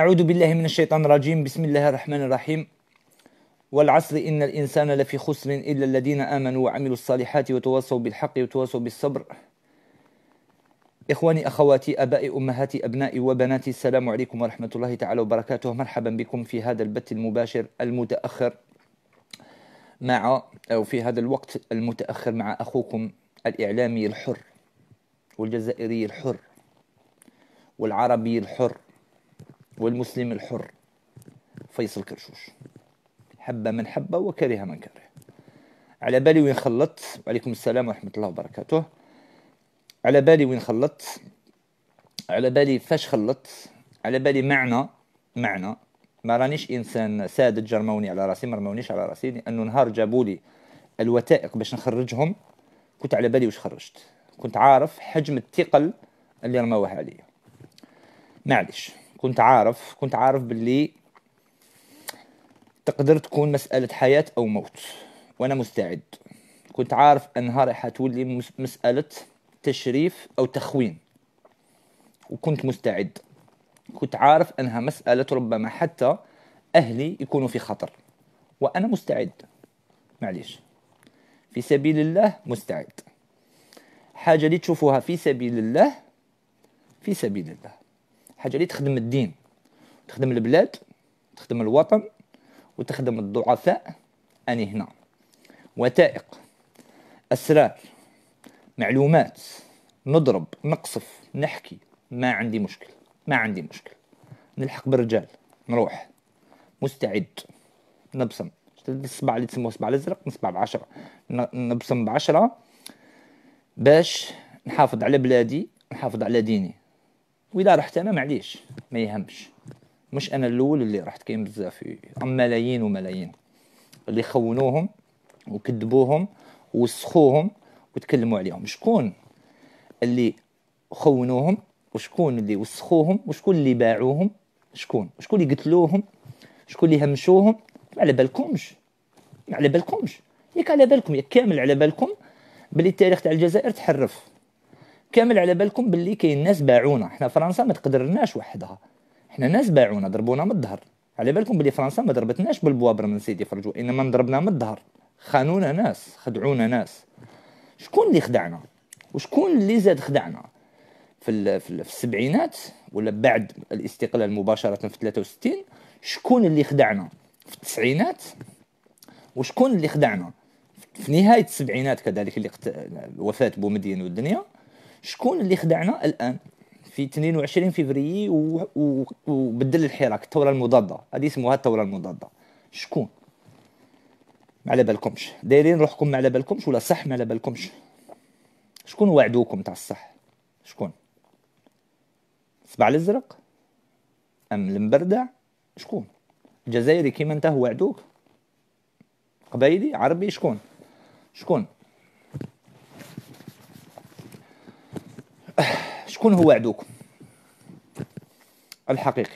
أعوذ بالله من الشيطان الرجيم بسم الله الرحمن الرحيم والعصر إن الإنسان لفي خسر إلا الذين آمنوا وعملوا الصالحات وتواصوا بالحق وتواصوا بالصبر إخواني أخواتي أبائي أمهاتي أبنائي وبناتي السلام عليكم ورحمة الله تعالى وبركاته مرحبا بكم في هذا البث المباشر المتأخر مع أو في هذا الوقت المتأخر مع أخوكم الإعلامي الحر والجزائري الحر والعربي الحر والمسلم الحر فيصل كرشوش حب من حب وكره من كره على بالي وين خلطت وعليكم السلام ورحمة الله وبركاته على بالي وين خلطت على بالي فاش خلطت على بالي معنى معنى ما رانيش انسان سادج جرموني على راسي ما رمونيش على راسي لانه نهار جابوا لي الوثائق باش نخرجهم كنت على بالي واش خرجت كنت عارف حجم الثقل اللي رموها عليا معليش كنت عارف كنت عارف باللي تقدر تكون مسألة حياة أو موت وأنا مستعد كنت عارف أنها راح تولي مسألة تشريف أو تخوين وكنت مستعد كنت عارف أنها مسألة ربما حتى أهلي يكونوا في خطر وأنا مستعد معليش في سبيل الله مستعد حاجة اللي تشوفوها في سبيل الله في سبيل الله حاجه اللي تخدم الدين تخدم البلاد تخدم الوطن وتخدم الضعفاء اني هنا وثائق اسرار معلومات نضرب نقصف نحكي ما عندي مشكل ما عندي مشكل نلحق بالرجال نروح مستعد نبصم الصبع اللي تسموه الصبع الازرق نصبع بعشرة نبصم بعشرة باش نحافظ على بلادي نحافظ على ديني واذا رحت انا معليش ما يهمش مش انا الاول اللي رحت كاين بزاف ملايين وملايين اللي خونوهم وكذبوهم وسخوهم وتكلموا عليهم شكون اللي خونوهم وشكون اللي وسخوهم وشكون اللي باعوهم شكون شكون اللي قتلوهم شكون اللي همشوهم ما على بالكمش ما على بالكمش ياك على بالكم ياك كامل على بالكم بلي التاريخ تاع الجزائر تحرف كامل على بالكم باللي كاين ناس باعونا حنا فرنسا ما تقدرناش وحدها حنا ناس باعونا ضربونا من الظهر على بالكم بلي فرنسا ما ضربتناش بالبوابر من سيدي فرجو انما ضربنا من الظهر خانونا ناس خدعونا ناس شكون اللي خدعنا وشكون اللي زاد خدعنا في في السبعينات ولا بعد الاستقلال مباشره في 63 شكون اللي خدعنا في التسعينات وشكون اللي خدعنا في نهايه السبعينات كذلك اللي وفاه بومدين والدنيا شكون اللي خدعنا الان في 22 فيفري وبدل الحراك الثوره المضاده هذه اسمها الثوره المضاده شكون ما على بالكمش دايرين روحكم ما على بالكمش ولا صح ما على بالكمش شكون وعدوكم تاع الصح شكون الصبع الازرق ام المبردع شكون جزائري كيما انت وعدوك قبايلي عربي شكون شكون شكون هو عدوكم الحقيقي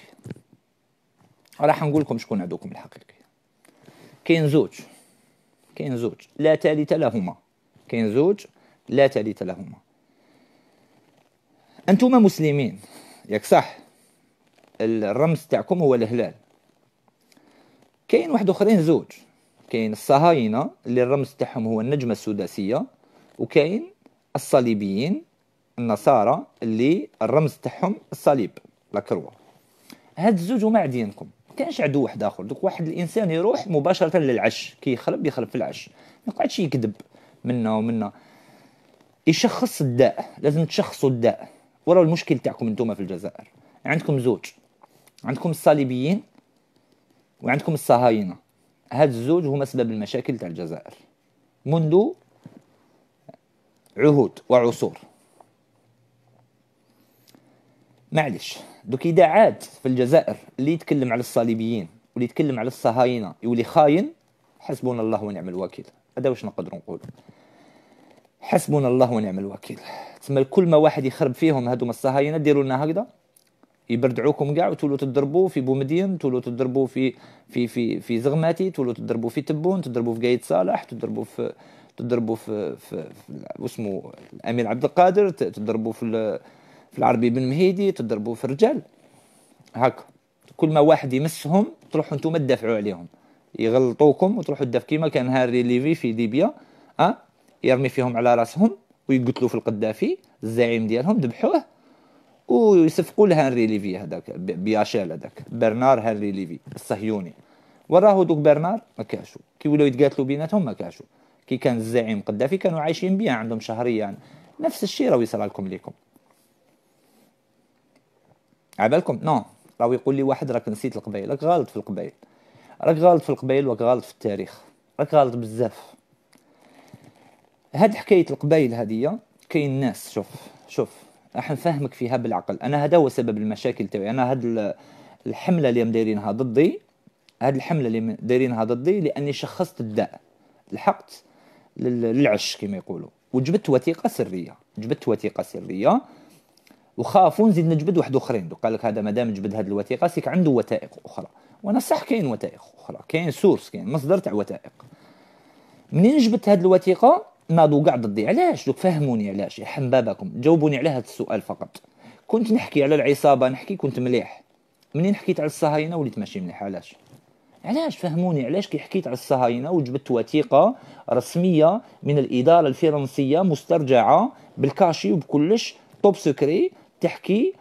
راح نقول لكم شكون عدوكم الحقيقي كاين زوج كاين زوج لا ثالث لهما كاين زوج لا ثالث لهما انتم مسلمين ياك صح الرمز تاعكم هو الهلال كاين واحد اخرين زوج كاين الصهاينه اللي الرمز تاعهم هو النجمه السداسيه وكاين الصليبيين النصارى اللي الرمز تاعهم الصليب لا كروا هاد الزوج هما عديانكم ما كانش عدو واحد اخر دوك واحد الانسان يروح مباشره للعش كي يخرب يخرب في العش ما يقعدش يكذب منا ومنا يشخص الداء لازم تشخصوا الداء وراه المشكل تاعكم انتوما في الجزائر عندكم زوج عندكم الصليبيين وعندكم الصهاينه هاد الزوج هما سبب المشاكل تاع الجزائر منذ عهود وعصور معلش دوك اذا عاد في الجزائر اللي يتكلم على الصليبيين واللي يتكلم على الصهاينه يولي خاين حسبنا الله ونعم الوكيل هذا واش نقدروا نقولوا حسبنا الله ونعم الوكيل تسمى كل ما واحد يخرب فيهم هذوما الصهاينه ديروا لنا هكذا يبردعوكم كاع وتولوا تضربوا في بومدين تولوا تضربوا في في في في زغماتي تولوا تضربوا في تبون تضربوا في قايد صالح تضربوا في تضربوا في, في, في, في واسمو الامير عبد القادر تضربوا في في العربي بن مهيدي تضربوا في الرجال هكا كل ما واحد يمسهم تروحوا انتم تدافعوا عليهم يغلطوكم وتروحوا تدافعوا كيما كان هاري ليفي في ليبيا أه؟ يرمي فيهم على راسهم ويقتلوا في القدافي الزعيم ديالهم ذبحوه ويصفقوا لهنري ليفي هذاك بياشيل هذاك برنار هنري ليفي الصهيوني وراهو دوك برنار ما كاشو كي ولاو يتقاتلوا بيناتهم ما كاشو كي كان الزعيم قدافي كانوا عايشين بيه عندهم شهريا نفس الشيء راه يصرى لكم ليكم عبالكم نو راهو يقول لي واحد راك نسيت القبائل راك غلط في القبائل راك غلط في القبائل وراك غلط في التاريخ راك غلط بزاف هاد حكايه القبائل هذه كاين ناس شوف شوف راح نفهمك فيها بالعقل انا هذا هو سبب المشاكل تاعي انا هاد الحمله اللي مدايرينها ضدي هاد الحمله اللي دايرينها ضدي لاني شخصت الداء لحقت للعش كما يقولوا وجبت وثيقه سريه جبت وثيقه سريه وخافوا نزيد نجبد واحد اخرين قال لك هذا مادام جبد هذه الوثيقه سيك عنده وثائق اخرى وانا صح كاين وثائق اخرى كاين سورس كاين مصدر تاع وثائق منين جبت هذه الوثيقه ناضوا كاع ضدي علاش دوك فهموني علاش يحم باباكم جاوبوني على هذا السؤال فقط كنت نحكي على العصابه نحكي كنت مليح منين حكيت على الصهاينه وليت ماشي مليح علاش علاش فهموني علاش كي حكيت على الصهاينه وجبت وثيقه رسميه من الاداره الفرنسيه مسترجعه بالكاشي وبكلش توب سكري تحكي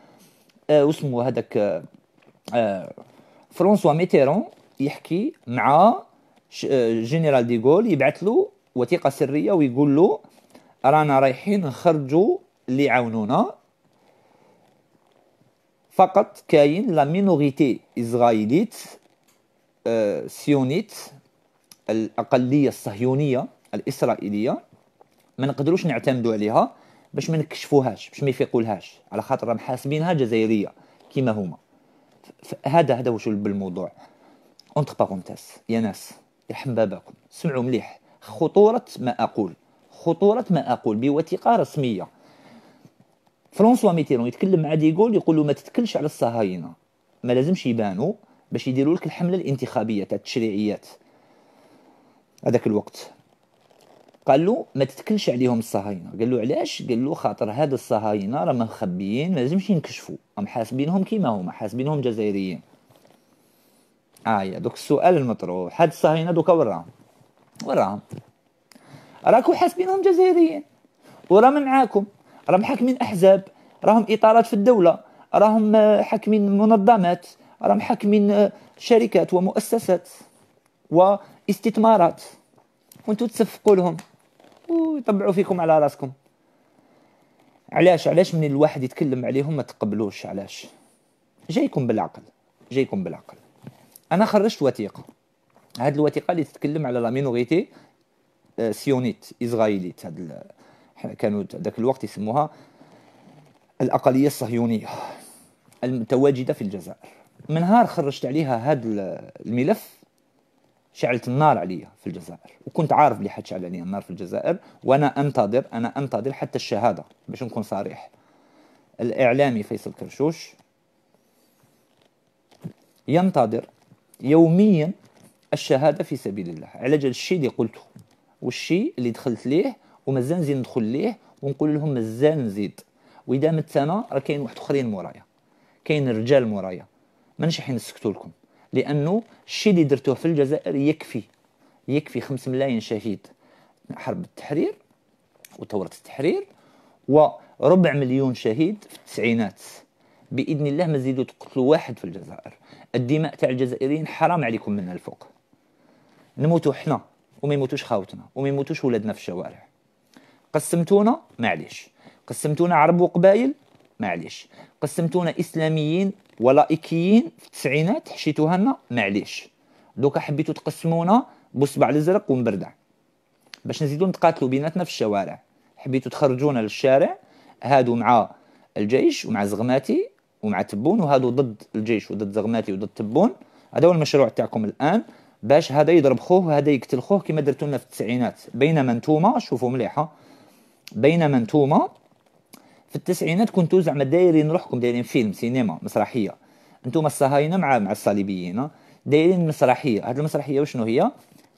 آه، واسمه هذاك آه، آه، فرانسوا ميتيرون يحكي مع جنرال ديغول يبعث له وثيقه سريه ويقول له رانا رايحين نخرجوا اللي يعاونونا فقط كاين لا مينوريتي اسرائيليت سيونيت الاقليه الصهيونيه الاسرائيليه ما نقدروش نعتمدوا عليها باش ما نكشفوهاش باش ما يفيقولهاش على خاطر راهم حاسبينها جزائريه كيما هما هذا هذا واش بالموضوع اونتر بارونتيس يا ناس يا حبابكم سمعوا مليح خطوره ما اقول خطوره ما اقول بوثيقه رسميه فرانسوا ميتيرون يتكلم مع ديغول يقول له ما تتكلش على الصهاينه ما لازمش يبانوا باش يديروا لك الحمله الانتخابيه تاع التشريعيات هذاك الوقت قال له ما تتكلش عليهم الصهاينه قال له علاش قال له خاطر هاد الصهاينه راهم مخبيين ما لازمش ينكشفوا راهم حاسبينهم كيما هما حاسبينهم جزائريين آه، يا دوك السؤال المطروح هاد الصهاينه دوكا وراهم وراهم راكو حاسبينهم جزائريين وراهم معاكم راهم حاكمين احزاب راهم اطارات في الدوله راهم آه، حاكمين منظمات راهم حاكمين آه، شركات ومؤسسات واستثمارات وانتو تصفقوا لهم ويطبعوا فيكم على راسكم علاش علاش من الواحد يتكلم عليهم ما تقبلوش علاش جايكم بالعقل جايكم بالعقل انا خرجت وثيقه هذه الوثيقه اللي تتكلم على لا مينوريتي آه، سيونيت اسرائيليت هاد كانوا ذاك الوقت يسموها الاقليه الصهيونيه المتواجده في الجزائر من نهار خرجت عليها هذا الملف شعلت النار عليا في الجزائر وكنت عارف اللي حتشعل عليا النار في الجزائر وانا انتظر انا انتظر حتى الشهاده باش نكون صريح الاعلامي فيصل كرشوش ينتظر يوميا الشهاده في سبيل الله على جال الشيء اللي قلته والشيء اللي دخلت ليه ومازال نزيد ندخل ليه ونقول لهم مازال نزيد واذا مت انا راه كاين واحد اخرين مورايا كاين رجال مورايا مانيش حين نسكتوا لكم لانه الشيء اللي درتوه في الجزائر يكفي يكفي 5 ملايين شهيد حرب التحرير وثوره التحرير وربع مليون شهيد في التسعينات باذن الله ما زيدوا تقتلوا واحد في الجزائر الدماء تاع الجزائريين حرام عليكم من الفوق نموتوا حنا وما يموتوش خاوتنا وما يموتوش ولادنا في الشوارع قسمتونا معليش قسمتونا عرب وقبائل معليش قسمتونا اسلاميين ولائكيين في التسعينات حشيتوها لنا معليش دوكا حبيتو تقسمونا بصبع الازرق ومبردع باش نزيدو نتقاتلو بيناتنا في الشوارع حبيتو تخرجونا للشارع هادو مع الجيش ومع زغماتي ومع تبون وهادو ضد الجيش وضد زغماتي وضد تبون هذا هو المشروع تاعكم الان باش هذا يضرب خوه وهذا يقتل خوه كما درتو لنا في التسعينات بينما نتوما شوفوا مليحه بينما نتوما في التسعينات كنت زعما دايرين روحكم دايرين فيلم سينما مسرحيه انتم الصهاينه مع مع الصليبيين دايرين مسرحيه هاد المسرحيه وشنو هي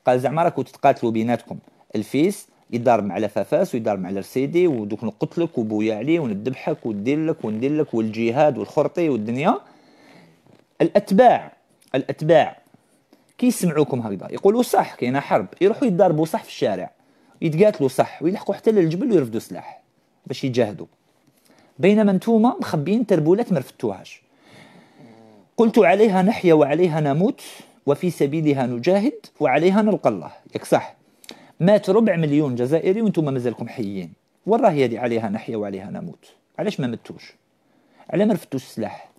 قال زعما راكم تتقاتلوا بيناتكم الفيس يضارب مع لفافاس ويضارب مع الرسيدي ودوك نقتلك وبويا عليه وندبحك وندير لك وندير لك والجهاد والخرطي والدنيا الاتباع الاتباع كيسمعوكم هكذا يقولوا صح كاينه حرب يروحوا يضاربوا صح في الشارع يتقاتلوا صح ويلحقوا حتى للجبل ويرفدوا سلاح باش يجاهدوا بينما انتوما مخبيين تربولات ما رفدتوهاش قلت عليها نحيا وعليها نموت وفي سبيلها نجاهد وعليها نلقى الله ياك صح مات ربع مليون جزائري وانتوما مازالكم حيين وراه هذه عليها نحيا وعليها نموت علاش ما متوش على ما رفتوش السلاح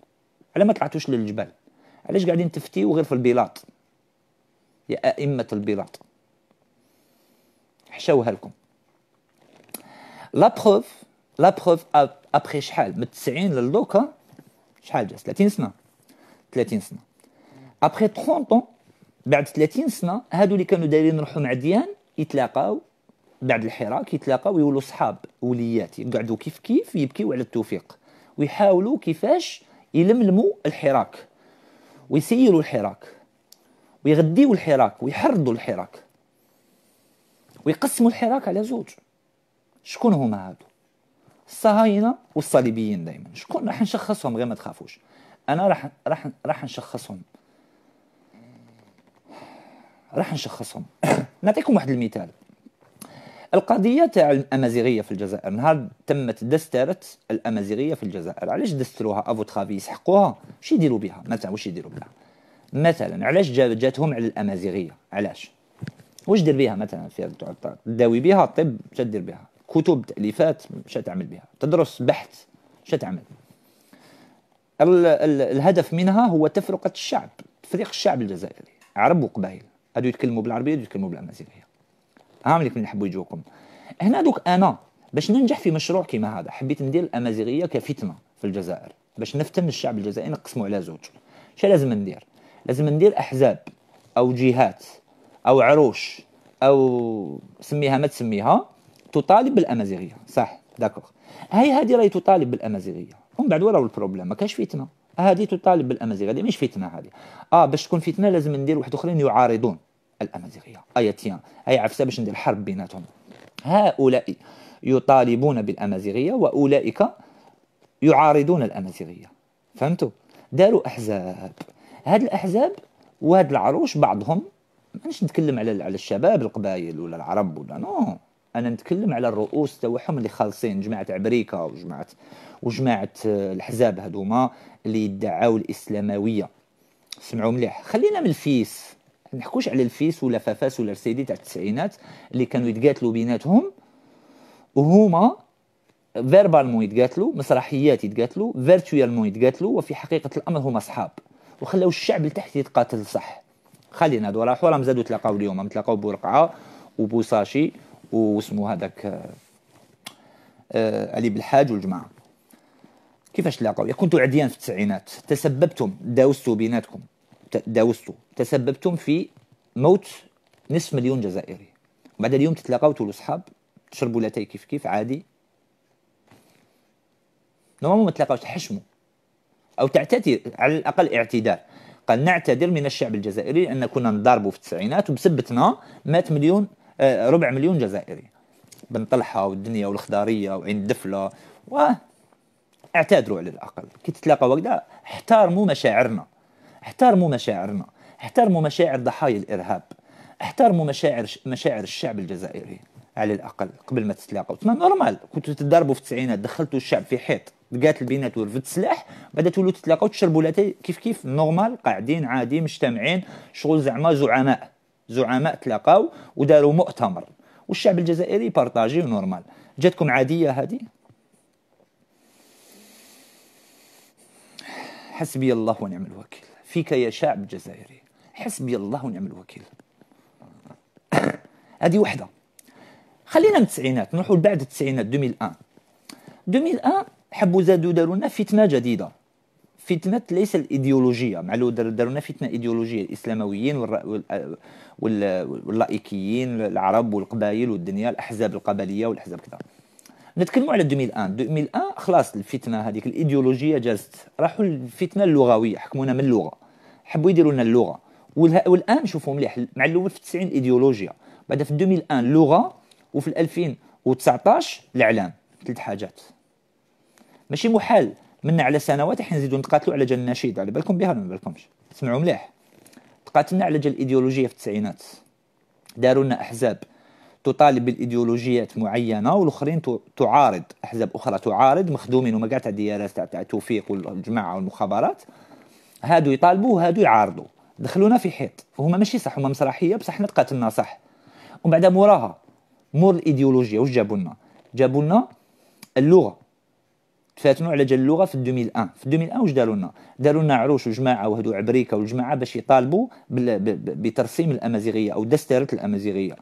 على ما طلعتوش للجبل علاش قاعدين تفتيو غير في البلاط يا ائمه البلاط حشوها لكم لا بروف لا بروف ابخي شحال من 90 للوكا شحال جا 30 سنه 30 سنه ابخي 30 طون بعد 30 سنه هادو اللي كانوا دايرين روحهم عديان يتلاقاو بعد الحراك يتلاقاو ويولوا صحاب وليات يقعدوا كيف كيف يبكيو على التوفيق ويحاولوا كيفاش يلملموا الحراك ويسيروا الحراك ويغديوا الحراك ويحرضوا الحراك ويقسموا الحراك على زوج شكون هما هادو الصهاينه والصليبيين دائما شكون راح نشخصهم غير ما تخافوش انا راح راح راح نشخصهم راح نشخصهم نعطيكم واحد المثال القضيه تاع الامازيغيه في الجزائر نهار تمت دسترت الامازيغيه في الجزائر علاش دستروها افو ترافي يسحقوها واش يديروا بها مثلا واش يديروا بها مثلا علاش جاتهم على الامازيغيه علاش واش دير بها مثلا في تداوي بها الطب شدير بها كتب تاليفات مش تعمل بها تدرس بحث مش تعمل الهدف منها هو تفرقة الشعب تفريق الشعب الجزائري عرب وقبائل هادو يتكلموا بالعربية هادو يتكلموا بالأمازيغية هاملك اللي يحبوا يجوكم هنا دوك أنا باش ننجح في مشروع كيما هذا حبيت ندير الأمازيغية كفتنة في الجزائر باش نفتن الشعب الجزائري نقسموا على زوج اش لازم ندير لازم ندير أحزاب أو جهات أو عروش أو سميها ما تسميها تطالب بالامازيغيه صح داكوغ هاي هذه راهي تطالب بالامازيغيه ومن بعد وراو البروبليم ما كاش فتنه هذه تطالب بالامازيغيه هذه ماشي فتنه هذه اه باش تكون فتنه لازم ندير واحد اخرين يعارضون الامازيغيه ايا تيان اي عفسه باش ندير حرب بيناتهم هؤلاء يطالبون بالامازيغيه واولئك يعارضون الامازيغيه فهمتوا داروا احزاب هاد الاحزاب وهاد العروش بعضهم مانيش نتكلم على على الشباب القبائل ولا العرب ولا نو انا نتكلم على الرؤوس تاعهم اللي خالصين جماعه عبريكا وجماعه وجماعه الحزاب هذوما اللي يدعاو الاسلامويه سمعوا مليح خلينا من الفيس نحكوش على الفيس ولا فافاس ولا رسيدي تاع التسعينات اللي كانوا يتقاتلوا بيناتهم وهما فيربالمون يتقاتلوا مسرحيات يتقاتلوا فيرتويالمون يتقاتلوا وفي حقيقه الامر هما صحاب وخلاو الشعب لتحت يتقاتل صح خلينا هذو راحوا راهم زادوا تلاقاو اليوم تلاقاو بورقعه وبوساشي واسمه هذاك آه، علي بالحاج والجماعه كيفاش تلاقاو كنتوا عديان في التسعينات تسببتم داوستوا بيناتكم داوستوا تسببتم في موت نصف مليون جزائري بعد اليوم تتلاقاو تولوا صحاب تشربوا لاتاي كيف كيف عادي نورمالمون ما تلاقاوش تحشموا او تعتذر على الاقل اعتذار قال نعتذر من الشعب الجزائري ان كنا نضاربوا في التسعينات وبسبتنا مات مليون آه، ربع مليون جزائري بن طلحه والدنيا والخضاريه وعين الدفله و اعتذروا على الاقل كي تتلاقى وقتها احترموا مشاعرنا احترموا مشاعرنا احترموا مشاعر ضحايا الارهاب احترموا مشاعر مشاعر الشعب الجزائري على الاقل قبل ما تتلاقوا تما نورمال كنتوا تتضاربوا في التسعينات دخلتوا الشعب في حيط تقاتل بينات ورفد سلاح بعد تولوا تتلاقوا تشربوا لاتاي كيف كيف نورمال قاعدين عادي مجتمعين شغل زعما زعماء زعماء تلاقاو وداروا مؤتمر والشعب الجزائري بارطاجي ونورمال جاتكم عاديه هذه حسبي الله ونعم الوكيل فيك يا شعب جزائري حسبي الله ونعم الوكيل هذه وحده خلينا من التسعينات نروحوا لبعد التسعينات 2001 2001 حبوا زادوا داروا لنا فتنه جديده فتنه ليس الايديولوجيه مع لو دارونا فتنه ايديولوجيه الاسلامويين واللائكيين العرب والقبائل والدنيا الاحزاب القبليه والاحزاب كذا نتكلموا على 2001 2001 خلاص الفتنه هذيك الايديولوجيه جازت راحوا الفتنه اللغويه حكمونا من اللغه حبوا يديروا لنا اللغه والان شوفوا مليح مع الاول في 90 ايديولوجيا بعد في 2001 اللغه وفي 2019 الاعلام ثلاث حاجات ماشي محال منا على سنوات حين نزيدو نتقاتلوا على جال النشيد على بالكم بها ولا ما بالكمش اسمعوا مليح تقاتلنا على جال الايديولوجيه في التسعينات داروا لنا احزاب تطالب بالايديولوجيات معينه والاخرين تعارض احزاب اخرى تعارض مخدومين وما كاع تاع ديالات تاع توفيق والجماعه والمخابرات هادو يطالبوا وهادو يعارضوا دخلونا في حيط وهما ماشي صح هما مسرحيه بصح حنا تقاتلنا صح ومن بعد موراها مور الايديولوجيا واش جابوا لنا جابوا لنا اللغه تفاتنوا على جال اللغه في 2001 في 2001 واش داروا لنا داروا لنا عروش وجماعه وهذو عبريكه والجماعه باش يطالبوا بترسيم الامازيغيه او دستره الامازيغيه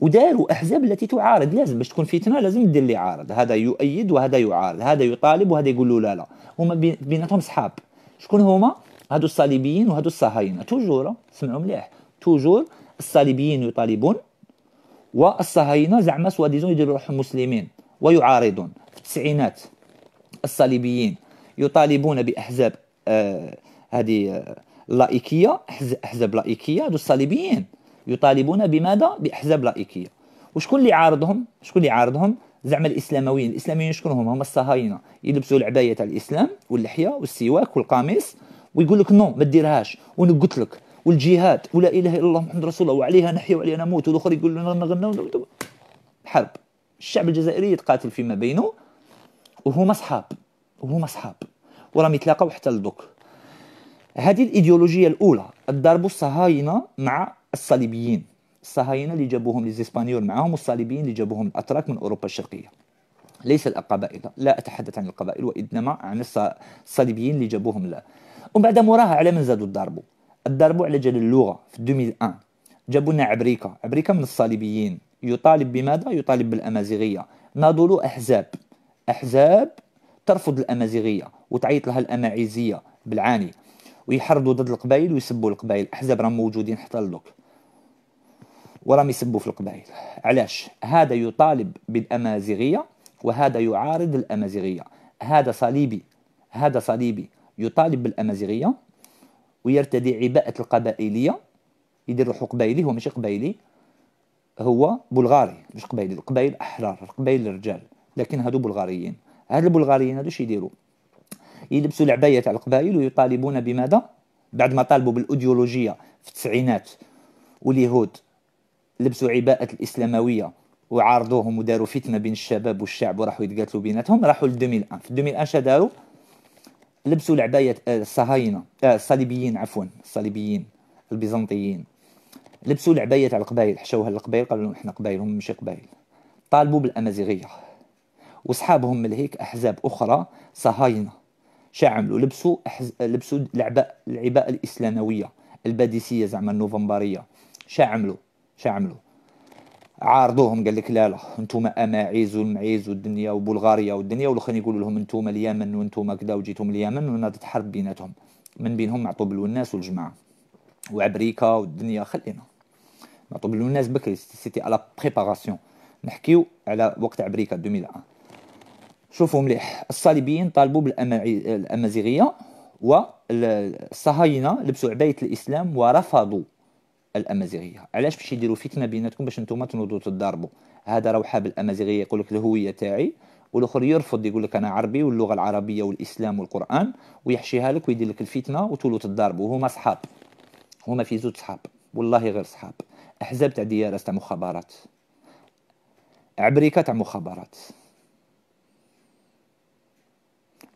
وداروا احزاب التي تعارض لازم باش تكون فتنه لازم دير اللي عارض هذا يؤيد وهذا يعارض هذا يطالب وهذا يقول له لا لا هما بيناتهم صحاب شكون هما هادو الصليبيين وهادو الصهاينه توجور سمعوا مليح توجور الصليبيين يطالبون والصهاينه زعما سوا ديزون يديروا روحهم مسلمين ويعارضون في التسعينات الصليبيين يطالبون باحزاب آه، هذه آه، لائكيه احزاب لائكيه هذو الصليبيين يطالبون بماذا باحزاب لائكيه وشكون اللي عارضهم شكون اللي عارضهم زعما الاسلامويين الاسلاميين شكون هما هما الصهاينه يلبسوا العبايه تاع الاسلام واللحيه والسواك والقميص ويقول لك نو ما ديرهاش ونقتلك والجهاد ولا اله الا الله محمد رسول الله وعليها نحيا وعليها نموت والاخر يقول لنا حرب الشعب الجزائري يتقاتل فيما بينه وهما صحاب وهما صحاب وراهم يتلاقاو حتى لدوك هذه الايديولوجيه الاولى الضربوا الصهاينه مع الصليبيين الصهاينه اللي جابوهم ليزيسبانيول معاهم والصليبيين اللي جابوهم الاتراك من اوروبا الشرقيه ليس القبائل لا اتحدث عن القبائل وانما عن الصليبيين اللي جابوهم لا ومن بعد موراها على من زادوا الضربوا الضربوا على جال اللغه في 2001 جابوا لنا عبريكا عبريكا من الصليبيين يطالب بماذا يطالب بالامازيغيه ناضلوا احزاب احزاب ترفض الامازيغيه وتعيط لها الاماعيزيه بالعاني ويحرضوا ضد القبائل ويسبوا القبائل الاحزاب راهم موجودين حتى اللوك وراهم يسبوا في القبائل علاش هذا يطالب بالامازيغيه وهذا يعارض الامازيغيه هذا صليبي هذا صليبي يطالب بالامازيغيه ويرتدي عباءه القبائليه يدير روحو قبايلي هو ماشي قبايلي هو بلغاري مش قبايلي القبائل احرار القبائل الرجال لكن هادو بلغاريين هاد البلغاريين هادو شيديروا يلبسوا العبايه تاع القبائل ويطالبون بماذا بعد ما طالبوا بالايديولوجيه في التسعينات واليهود لبسوا عباءه الاسلامويه وعارضوهم وداروا فتنه بين الشباب والشعب وراحوا يتقاتلوا بيناتهم راحوا ل 2001 في 2001 شداروا لبسوا العبايه الصهاينه آه، الصليبيين آه، عفوا الصليبيين البيزنطيين لبسوا العبايه تاع القبائل حشوها للقبائل قالوا لهم احنا قبائل هم ماشي قبائل طالبوا بالامازيغيه وصحابهم من هيك احزاب اخرى صهاينه شعملوا لبسوا أحز... لبسوا العباء العباء الاسلامويه الباديسيه زعما النوفمبريه شعملوا شعملوا عارضوهم قال لك لا لا انتم اماعيز والمعيز والدنيا وبلغاريا والدنيا والاخرين يقولوا لهم انتم اليمن وانتم كذا وجيتم اليمن وناضت حرب بيناتهم من بينهم معطوب الناس والجماعه وعبريكا والدنيا خلينا معطوب الناس بكري سيتي على بريباراسيون نحكيو على وقت عبريكا 2001 شوفوا مليح الصليبيين طالبوا بالأمازيغية والصهاينة لبسوا عباية الإسلام ورفضوا الامازيغيه علاش باش يديروا فتنه بيناتكم باش نتوما تنوضوا تضاربوا هذا روحه بالامازيغيه الامازيغيه يقول لك الهويه تاعي والاخر يرفض يقول لك انا عربي واللغه العربيه والاسلام والقران ويحشيها لك ويدير لك الفتنه وتولوا تضاربوا وهما صحاب هما في زوج صحاب والله غير صحاب احزاب تاع ديارات تاع مخابرات عبريكه تاع مخابرات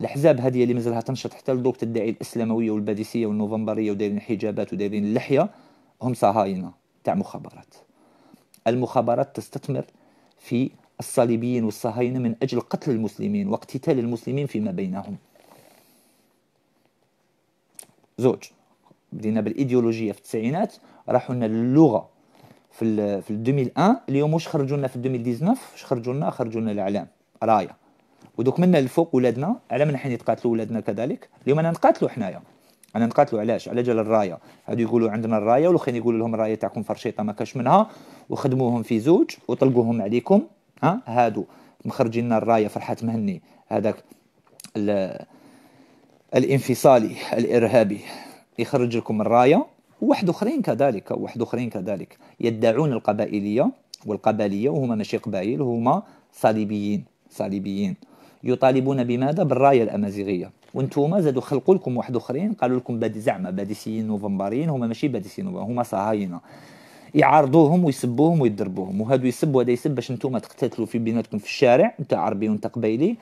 الاحزاب هذه اللي مازالها تنشط حتى لدوك تدعي الاسلامويه والباديسيه والنوفمبريه ودايرين الحجابات ودايرين اللحيه هم صهاينه تاع مخابرات المخابرات تستثمر في الصليبيين والصهاينه من اجل قتل المسلمين واقتتال المسلمين فيما بينهم زوج بدينا بالايديولوجيه في التسعينات راحوا لنا اللغه في ال في 2001 اليوم واش خرجوا لنا في 2019 واش خرجوا لنا خرجوا لنا الاعلام رايه ودوك منا الفوق ولادنا على من حين يتقاتلوا ولادنا كذلك اليوم انا نقاتلوا حنايا انا نقاتلوا علاش على جال الرايه هادو يقولوا عندنا الرايه والاخرين يقولوا لهم الرايه تاعكم فرشيطه ما كاش منها وخدموهم في زوج وطلقوهم عليكم ها هادو مخرجين لنا الرايه فرحات مهني هذاك الانفصالي الارهابي يخرج لكم الرايه وواحد اخرين كذلك واحد اخرين كذلك يدعون القبائليه والقبليه وهما ماشي قبائل هما صليبيين صليبيين يطالبون بماذا بالرايه الامازيغيه وانتم زادوا خلقوا لكم واحد اخرين قالوا لكم بادي زعما باديسيين نوفمبريين هما ماشي باديسيين هما صهاينه يعارضوهم ويسبوهم ويضربوهم وهادو يسب وهذا يسب باش انتوما تقتتلوا في بيناتكم في الشارع انت عربي وانت قبيلي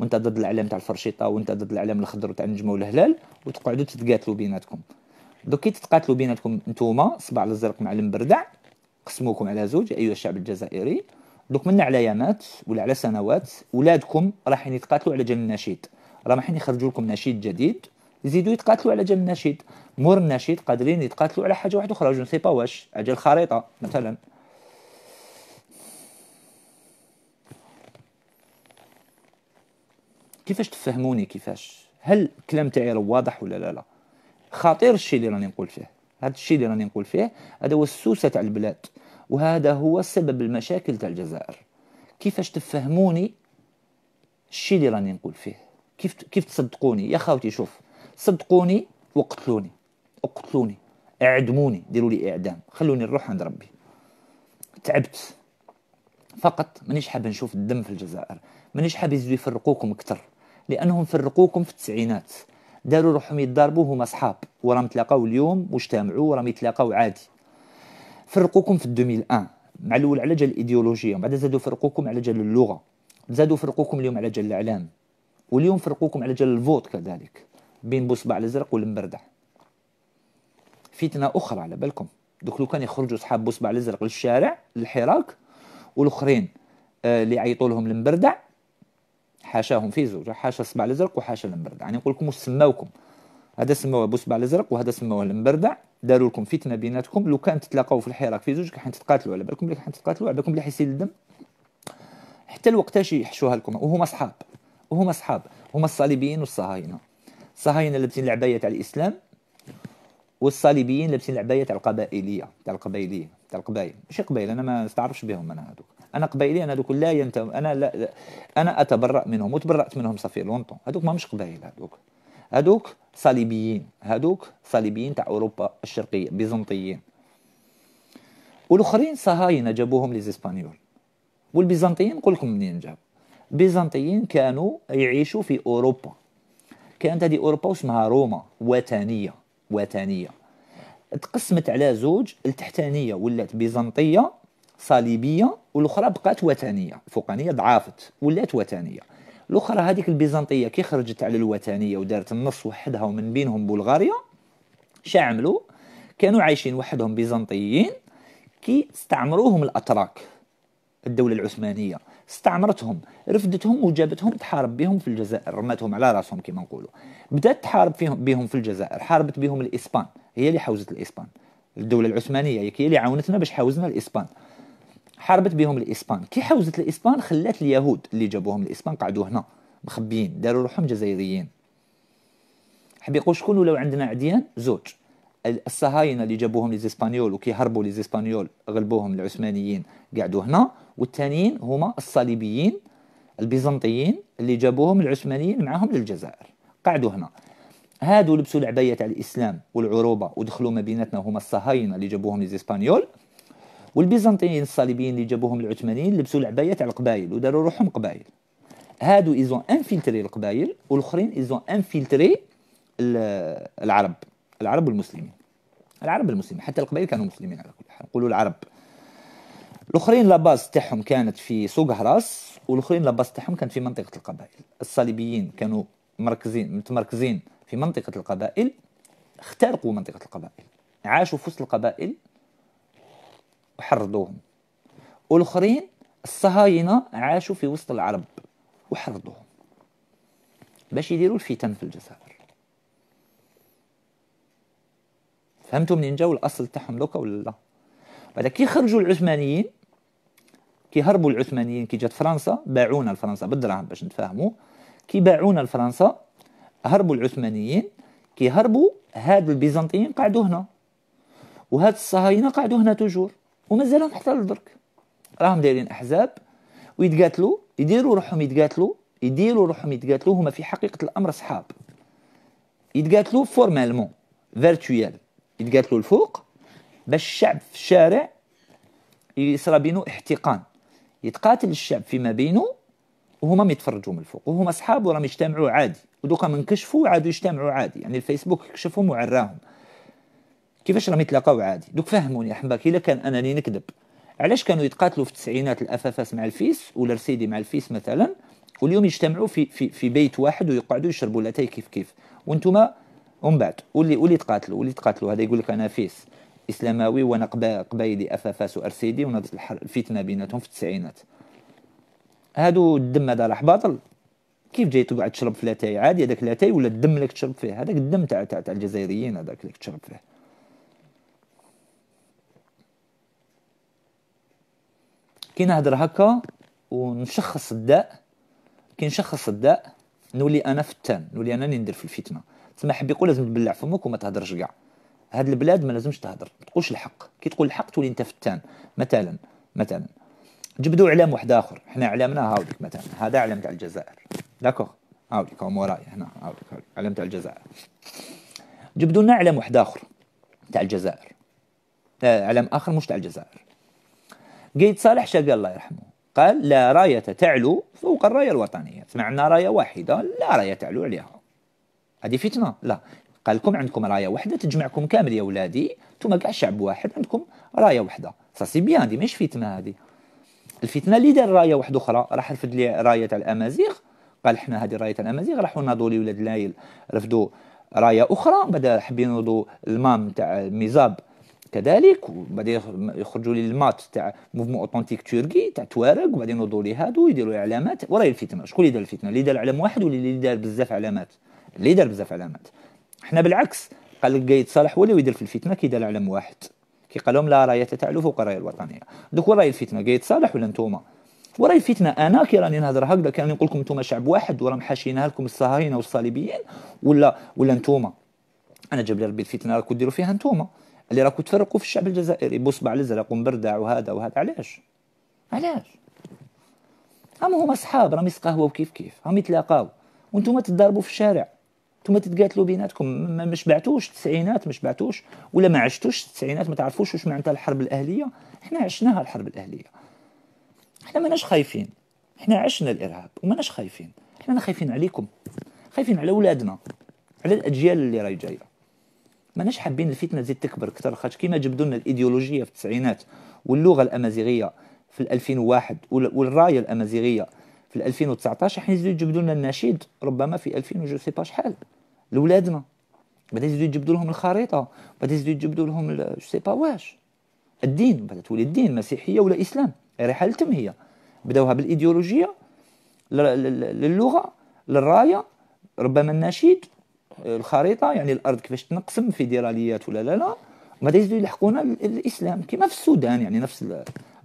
وانت ضد الاعلام تاع الفرشيطه وانت ضد الاعلام الخضر تاع النجمه والهلال وتقعدوا تتقاتلوا بيناتكم دوك كي تتقاتلوا بيناتكم انتوما صبع الازرق مع المبردع قسموكم على زوج ايها الشعب الجزائري دوك منا على ايامات ولا على سنوات ولادكم رايحين يتقاتلوا على جال النشيد راه رايحين يخرجوا لكم نشيد جديد يزيدوا يتقاتلوا على جال النشيد مور النشيد قادرين يتقاتلوا على حاجه واحده اخرى جو سي با واش اجل خريطه مثلا كيفاش تفهموني كيفاش هل الكلام تاعي واضح ولا لا لا خطير الشيء اللي راني نقول فيه هذا الشيء اللي راني نقول فيه هذا هو السوسه تاع البلاد وهذا هو سبب المشاكل تاع الجزائر كيفاش تفهموني الشيء اللي راني نقول فيه كيف كيف تصدقوني يا خاوتي شوف صدقوني وقتلوني اقتلوني اعدموني ديروا لي اعدام خلوني نروح عند ربي تعبت فقط مانيش حاب نشوف الدم في الجزائر مانيش حاب يزيدوا يفرقوكم اكثر لانهم فرقوكم في التسعينات داروا روحهم يتضاربوا هما صحاب وراهم تلاقاو اليوم واجتمعوا وراهم يتلاقاو عادي فرقوكم في 2001 مع الاول على جال الايديولوجيه بعد زادوا فرقوكم على جال اللغه زادوا فرقوكم اليوم على جال الاعلام واليوم فرقوكم على جال الفوت كذلك بين بوصبع الازرق والمبردع فتنه اخرى على بالكم دوك لو كان يخرجوا صحاب بوصبع الازرق للشارع للحراك والاخرين آه، اللي آه يعيطوا لهم المبردع حاشاهم في زوج حاشا صبع الازرق وحاشا المبردع يعني نقول لكم واش سماوكم هذا سماوه بوصبع الازرق وهذا سماوه المبردع داروا لكم فتنه بيناتكم لو كان تتلاقاو في الحراك في زوج حين تتقاتلوا على بالكم حين تتقاتلوا على بالكم اللي حيسيل الدم حتى الوقتاش يحشوها لكم وهما صحاب وهما صحاب هما الصليبيين والصهاينه الصهاينه لابسين العبايه تاع الاسلام والصليبيين لابسين العبايه تاع القبائليه تاع القبائليه تاع القبائل ماشي قبائل انا ما نستعرفش بهم انا هذوك انا قبائلي انا هذوك لا ينتم انا لا انا اتبرأ منهم وتبرأت منهم صافي لونطون هذوك ماهمش قبائل هذوك هذوك صليبيين هادوك صليبيين تاع اوروبا الشرقيه بيزنطيين والاخرين صهاينه جابوهم ليزيسبانيول والبيزنطيين نقول لكم منين جاب بيزنطيين كانوا يعيشوا في اوروبا كانت هذه اوروبا واسمها روما وثنيه وثنيه تقسمت على زوج التحتانيه ولات بيزنطيه صليبيه والاخرى بقات وثنيه الفوقانيه ضعافت ولات وثنيه الاخرى هذيك البيزنطيه كي خرجت على الوثنيه ودارت النص وحدها ومن بينهم بلغاريا شا عملوا كانوا عايشين وحدهم بيزنطيين كي استعمروهم الاتراك الدوله العثمانيه استعمرتهم رفدتهم وجابتهم تحارب بهم في الجزائر رماتهم على راسهم كما نقولوا بدات تحارب فيهم بهم في الجزائر حاربت بهم الاسبان هي اللي حوزت الاسبان الدوله العثمانيه هي اللي عاونتنا باش حوزنا الاسبان حاربت بهم الاسبان كي حوزت الاسبان خلات اليهود اللي جابوهم الاسبان قعدوا هنا مخبيين داروا روحهم جزائريين حب يقول شكون ولو عندنا عديان زوج الصهاينه اللي جابوهم ليزيسبانيول وكي هربوا ليزيسبانيول غلبوهم العثمانيين قعدوا هنا والثانيين هما الصليبيين البيزنطيين اللي جابوهم العثمانيين معاهم للجزائر قعدوا هنا هادو لبسوا العبايه تاع الاسلام والعروبه ودخلوا ما بيناتنا هما الصهاينه اللي جابوهم ليزيسبانيول والبيزنطيين الصليبيين اللي جابوهم العثمانيين لبسوا العبايه تاع القبائل وداروا روحهم قبائل هادو ايزون انفلتري القبائل والاخرين ايزون انفلتري العرب العرب والمسلمين العرب والمسلمين حتى القبائل كانوا مسلمين على كل حال نقولوا العرب الاخرين لاباس تاعهم كانت في سوق هراس والاخرين لاباس تاعهم كانت في منطقه القبائل الصليبيين كانوا مركزين متمركزين في منطقه القبائل اخترقوا منطقه القبائل عاشوا في وسط القبائل وحرضوهم والآخرين الصهاينة عاشوا في وسط العرب وحرضوهم باش يديروا الفتن في الجزائر فهمتوا منين جاو الاصل تاعهم دوكا ولا لا بعد كي خرجوا العثمانيين كي هربوا العثمانيين كي جات فرنسا باعونا لفرنسا بالدراهم باش نتفاهموا كي باعونا لفرنسا هربوا العثمانيين كي هربوا هاد البيزنطيين قعدوا هنا وهاد الصهاينه قعدوا هنا توجور ومازالهم حتى البرك راهم دايرين احزاب ويتقاتلوا يديروا روحهم يتقاتلوا يديروا روحهم يتقاتلوا هما في حقيقه الامر صحاب يتقاتلوا فورمالمون فيرتويال يتقاتلوا الفوق باش الشعب في الشارع يصرى بينه احتقان يتقاتل الشعب فيما بينه وهما يتفرجوا من الفوق وهما صحاب وراهم يجتمعوا عادي ودوكا منكشفوا عادوا يجتمعوا عادي يعني الفيسبوك كشفهم وعراهم كيفاش راهم يتلاقاو عادي دوك فهموني حماك الا كان انني نكذب علاش كانوا يتقاتلوا في التسعينات الافافاس مع الفيس ولا رسيدي مع الفيس مثلا واليوم يجتمعوا في في في بيت واحد ويقعدوا يشربوا لاتاي كيف كيف وانتم ومن بعد واللي واللي تقاتلوا واللي تقاتلوا هذا يقول لك انا فيس اسلاماوي وانا قبايلي افافاس وارسيدي ونضت الفتنه بيناتهم في التسعينات هادو الدم هذا راح باطل كيف جاي تقعد تشرب في لاتاي عادي هذاك لاتاي ولا الدم اللي تشرب فيه هذاك الدم تاع تاع الجزائريين هذاك اللي تشرب فيه كي نهضر هكا ونشخص الداء كي نشخص الداء نولي انا فتان نولي انا اللي ندير في الفتنه تسمى حبي يقول لازم تبلع فمك وما تهدرش كاع هاد البلاد ما لازمش تهدر ما تقولش الحق كي تقول الحق تولي انت فتان مثلا مثلا جبدوا اعلام واحد اخر حنا اعلامنا هاوليك مثلا هذا اعلام تاع الجزائر داكوغ هاوليك هاو وراي هنا هاوليك هاوليك اعلام تاع الجزائر جبدوا لنا اعلام واحد اخر تاع الجزائر آه، اعلام اخر مش تاع الجزائر قيد صالح شق الله يرحمه قال لا راية تعلو فوق الراية الوطنية سمعنا راية واحدة لا راية تعلو عليها هذه فتنة لا قال لكم عندكم راية واحدة تجمعكم كامل يا ولادي ثم كاع شعب واحد عندكم راية واحدة ساسي بيان دي ماشي فتنة هذه الفتنة اللي دار راية واحدة أخرى راح رفد لي راية تاع الأمازيغ قال حنا هذه راية الأمازيغ راحوا ناضوا لي ولاد العايل رفدوا راية أخرى بدا حابين نوضوا المام تاع ميزاب كذلك وبعدين يخرجوا لي المات تاع موفمون اوثنتيك تركي تاع توارق وبعدين نوضوا لي هادو يديروا علامات وراي الفتنه شكون اللي دار الفتنه اللي دار علم واحد ولا اللي دار بزاف علامات اللي دار بزاف علامات حنا بالعكس قال لك قايد صالح هو اللي يدير في الفتنه كي دار علم واحد كي قال لهم لا رايه تعلو فوق الرايه الوطنيه دوك وراي الفتنه قايد صالح ولا نتوما وراي الفتنه انا كي راني نهضر هكذا كان نقول لكم انتوما شعب واحد ورا محاشينها لكم الصهاينه والصليبيين ولا ولا نتوما انا جاب لي ربي الفتنه راكم ديروا فيها نتوما اللي راكم تفرقوا في الشعب الجزائري بصبع الازرق ومبردع وهذا وهذا علاش؟ علاش؟ هم هما صحاب راهم يسقهوا كيف كيف راهم يتلاقاو وانتم تتضاربوا في الشارع انتم تتقاتلوا بيناتكم ما بعتوش التسعينات مش بعتوش ولا ما عشتوش التسعينات ما تعرفوش واش معناتها الحرب الاهليه احنا عشناها الحرب الاهليه احنا ماناش خايفين احنا عشنا الارهاب وماناش خايفين احنا خايفين عليكم خايفين على اولادنا على الاجيال اللي راهي جايه ماناش حابين الفتنه تزيد تكبر كثر خاطر كيما جبدوا لنا الايديولوجيه في التسعينات واللغه الامازيغيه في 2001 والرايه الامازيغيه في 2019 حين يزيدوا يجبدوا لنا النشيد ربما في 2000 وجو سي با شحال لولادنا بعد يزيدوا يجبدوا لهم الخريطه بعد يزيدوا يجبدوا لهم جو سي با واش الدين بعد تولي الدين مسيحيه ولا اسلام ريحه تم هي بداوها بالايديولوجيه للغه للرايه ربما النشيد الخريطه يعني الارض كيفاش تنقسم فيدراليات ولا لا لا غادي يزيدوا يلحقونا الاسلام كما في السودان يعني نفس